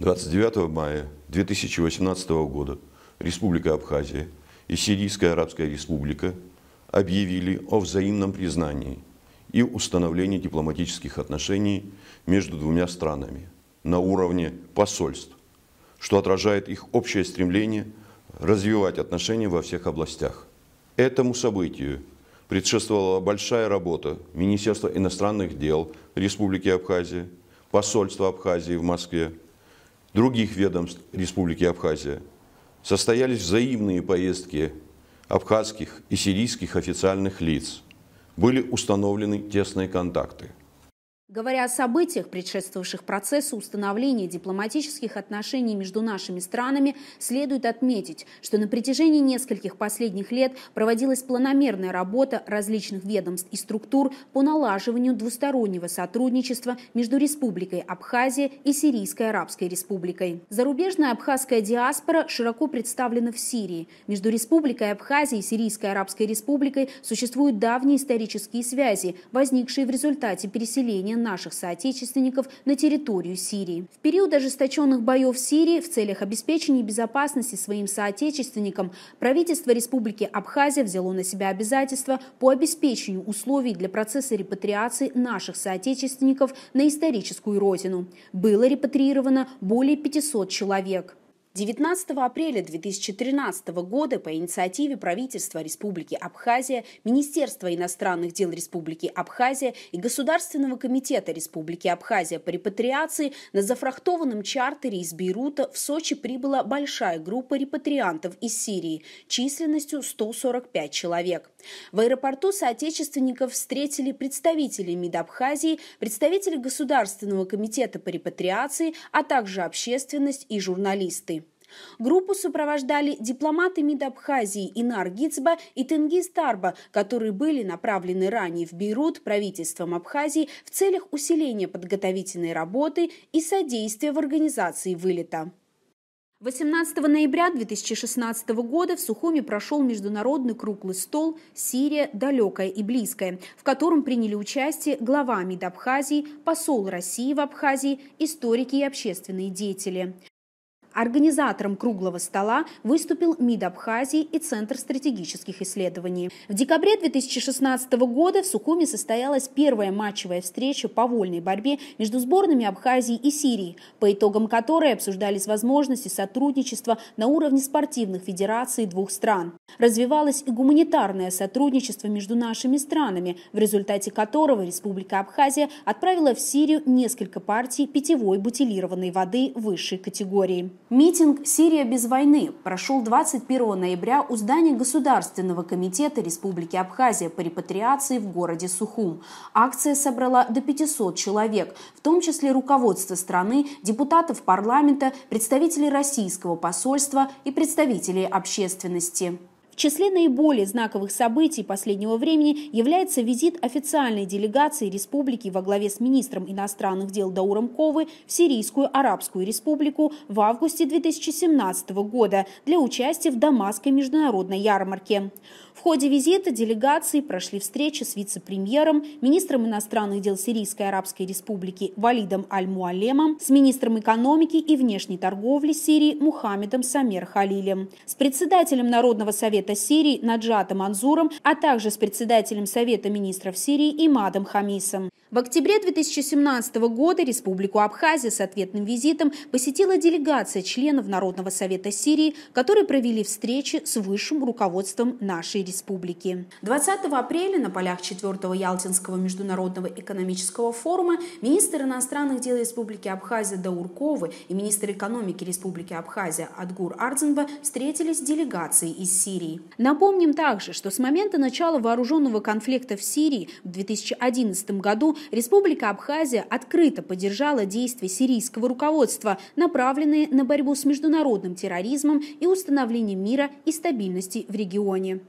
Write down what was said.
29 мая 2018 года Республика Абхазия и Сирийская Арабская Республика объявили о взаимном признании и установлении дипломатических отношений между двумя странами на уровне посольств, что отражает их общее стремление развивать отношения во всех областях. Этому событию предшествовала большая работа Министерства иностранных дел Республики Абхазия, посольства Абхазии в Москве, других ведомств Республики Абхазия. Состоялись взаимные поездки абхазских и сирийских официальных лиц. Были установлены тесные контакты. Говоря о событиях, предшествовавших процессу установления дипломатических отношений между нашими странами, следует отметить, что на протяжении нескольких последних лет проводилась планомерная работа различных ведомств и структур по налаживанию двустороннего сотрудничества между Республикой Абхазия и Сирийской Арабской Республикой. Зарубежная абхазская диаспора широко представлена в Сирии. Между Республикой Абхазия и Сирийской Арабской Республикой существуют давние исторические связи, возникшие в результате переселения наших соотечественников на территорию Сирии. В период ожесточенных боев в Сирии в целях обеспечения безопасности своим соотечественникам правительство Республики Абхазия взяло на себя обязательства по обеспечению условий для процесса репатриации наших соотечественников на историческую родину. Было репатриировано более 500 человек. 19 апреля 2013 года по инициативе правительства Республики Абхазия, Министерства иностранных дел Республики Абхазия и Государственного комитета Республики Абхазия по репатриации на зафрахтованном чартере из Бейрута в Сочи прибыла большая группа репатриантов из Сирии численностью 145 человек. В аэропорту соотечественников встретили представители МИД Абхазии, представители Государственного комитета по репатриации, а также общественность и журналисты. Группу сопровождали дипломаты МИД Абхазии Инар Гицба и Тенгиз Тарба, которые были направлены ранее в Бейрут правительством Абхазии в целях усиления подготовительной работы и содействия в организации вылета. 18 ноября 2016 года в Сухуми прошел международный круглый стол «Сирия. Далекая и близкая», в котором приняли участие глава МИД Абхазии, посол России в Абхазии, историки и общественные деятели. Организатором круглого стола выступил МИД Абхазии и Центр стратегических исследований. В декабре 2016 года в Сукуме состоялась первая матчевая встреча по вольной борьбе между сборными Абхазии и Сирии, по итогам которой обсуждались возможности сотрудничества на уровне спортивных федераций двух стран. Развивалось и гуманитарное сотрудничество между нашими странами, в результате которого Республика Абхазия отправила в Сирию несколько партий питьевой бутилированной воды высшей категории. Митинг «Сирия без войны» прошел 21 ноября у здания Государственного комитета Республики Абхазия по репатриации в городе Сухум. Акция собрала до 500 человек, в том числе руководство страны, депутатов парламента, представителей российского посольства и представителей общественности числе наиболее знаковых событий последнего времени является визит официальной делегации республики во главе с министром иностранных дел Дауром Ковы в Сирийскую Арабскую Республику в августе 2017 года для участия в Дамасской международной ярмарке. В ходе визита делегации прошли встречи с вице-премьером, министром иностранных дел Сирийской Арабской Республики Валидом Аль-Муалемом, с министром экономики и внешней торговли Сирии Мухаммедом Самер Халилем, с председателем Народного совета Совета Сирии Наджатом Анзуром, а также с председателем Совета министров Сирии Имадом Хамисом. В октябре 2017 года Республику Абхазия с ответным визитом посетила делегация членов Народного совета Сирии, которые провели встречи с высшим руководством нашей республики. 20 апреля на полях 4 Ялтинского международного экономического форума министр иностранных дел Республики Абхазия Даурковы и министр экономики Республики Абхазия Адгур Ардзенба встретились с делегацией из Сирии. Напомним также, что с момента начала вооруженного конфликта в Сирии в 2011 году Республика Абхазия открыто поддержала действия сирийского руководства, направленные на борьбу с международным терроризмом и установление мира и стабильности в регионе.